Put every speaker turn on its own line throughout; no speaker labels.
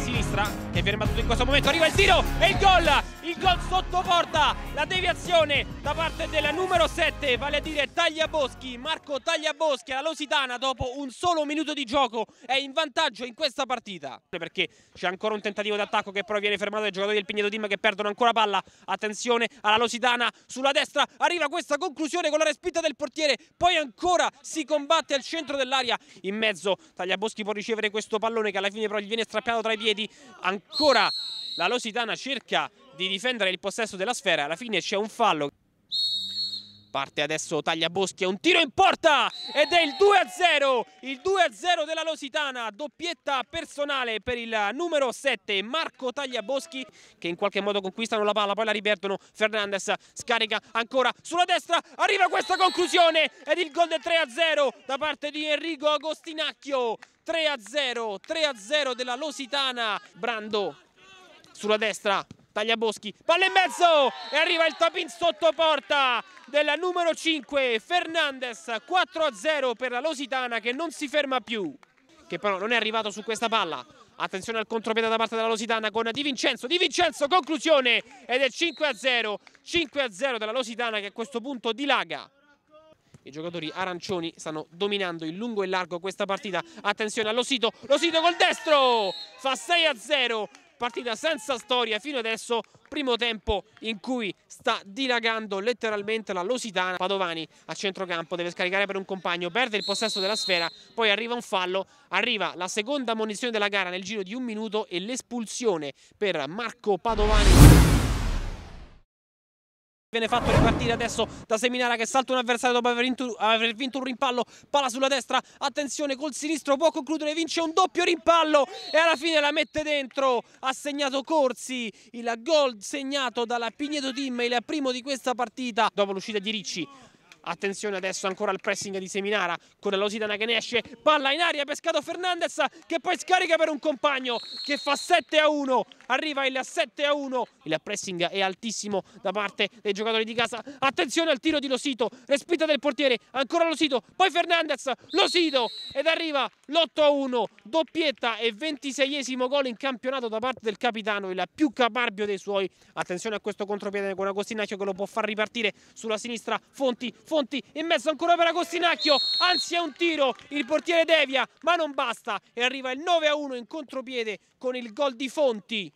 sinistra che viene battuto in questo momento arriva il tiro e il gol il gol sotto porta la deviazione da parte della numero 7 vale a dire Tagliaboschi Marco Tagliaboschi alla Lositana dopo un solo minuto di gioco è in vantaggio in questa partita perché c'è ancora un tentativo d'attacco che però viene fermato dai giocatori del Pigneto Team che perdono ancora palla attenzione alla Lositana sulla destra arriva questa conclusione con la respinta del portiere poi ancora si combatte al centro dell'aria in mezzo Tagliaboschi può ricevere questo pallone che alla fine però gli viene strappato tra i piedi piedi ancora la Lositana cerca di difendere il possesso della sfera alla fine c'è un fallo Parte adesso Tagliaboschi, è un tiro in porta ed è il 2-0, il 2-0 della Lositana, doppietta personale per il numero 7 Marco Tagliaboschi che in qualche modo conquistano la palla, poi la riperdono, Fernandez scarica ancora sulla destra, arriva questa conclusione ed il gol del 3-0 da parte di Enrico Agostinacchio, 3 a 0, 3 a 0 della Lositana, Brando sulla destra, taglia Boschi, palla in mezzo e arriva il tapin sotto porta della numero 5 Fernandez, 4 a 0 per la Lositana che non si ferma più, che però non è arrivato su questa palla. Attenzione al contropiede da parte della Lositana con Di Vincenzo, Di Vincenzo conclusione ed è 5 a 0, 5 a 0 della Lositana che a questo punto dilaga. I giocatori arancioni stanno dominando in lungo e largo questa partita. Attenzione all'Osito, l'Osito col destro! Fa 6 a 0, partita senza storia fino adesso primo tempo in cui sta dilagando letteralmente la Lositana. Padovani a centrocampo deve scaricare per un compagno perde il possesso della sfera poi arriva un fallo arriva la seconda ammonizione della gara nel giro di un minuto e l'espulsione per Marco Padovani Viene fatto ripartire adesso da Seminara che salta un avversario dopo aver, aver vinto, un rimpallo, Palla sulla destra, attenzione col sinistro, può concludere, vince un doppio rimpallo e alla fine la mette dentro, ha segnato Corsi, il gol segnato dalla Pigneto Team, il primo di questa partita dopo l'uscita di Ricci. Attenzione adesso ancora al pressing di Seminara con la Losidana che ne esce. Palla in aria, pescato Fernandez che poi scarica per un compagno che fa 7 a 1. Arriva il 7 a 1. Il pressing è altissimo da parte dei giocatori di casa. Attenzione al tiro di Losito, respinta del portiere, ancora Losito, poi Fernandez, Losito ed arriva l'8 a 1. Doppietta e 26esimo gol in campionato da parte del capitano, il più caparbio dei suoi. Attenzione a questo contropiede con Agostinaccio che lo può far ripartire sulla sinistra. Fonti, Fonti Conti in mezzo ancora per Agostinacchio anzi è un tiro il portiere devia ma non basta e arriva il 9 a 1 in contropiede con il gol di Fonti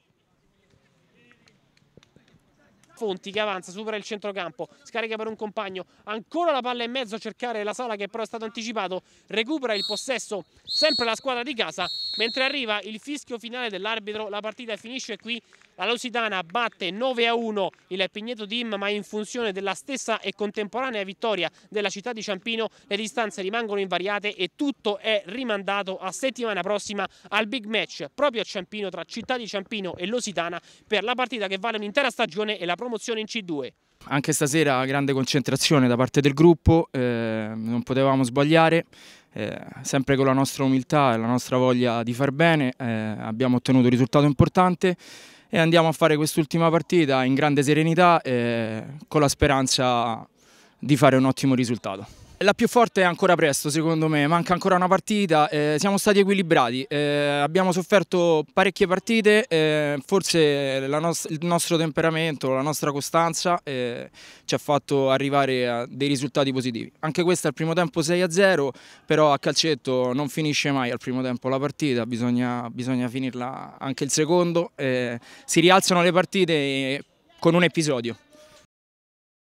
Fonti che avanza, supera il centrocampo, scarica per un compagno, ancora la palla in mezzo a cercare la sala che però è stato anticipato, recupera il possesso sempre la squadra di casa, mentre arriva il fischio finale dell'arbitro, la partita finisce qui la Lusitana batte 9 a 1 il Pigneto Dim, ma in funzione della stessa e contemporanea vittoria della città di Ciampino le distanze rimangono invariate e tutto è rimandato a settimana prossima al big match proprio a Ciampino tra città di Ciampino e Lusitana per la partita che vale un'intera stagione e la promozione in C2.
Anche stasera grande concentrazione da parte del gruppo, eh, non potevamo sbagliare, eh, sempre con la nostra umiltà e la nostra voglia di far bene eh, abbiamo ottenuto un risultato importante e andiamo a fare quest'ultima partita in grande serenità e eh, con la speranza di fare un ottimo risultato. La più forte è ancora presto secondo me, manca ancora una partita, eh, siamo stati equilibrati, eh, abbiamo sofferto parecchie partite, eh, forse nos il nostro temperamento, la nostra costanza eh, ci ha fatto arrivare a dei risultati positivi. Anche questo al primo tempo 6-0, però a calcetto non finisce mai al primo tempo la partita, bisogna, bisogna finirla anche il secondo, eh, si rialzano le partite eh, con un episodio.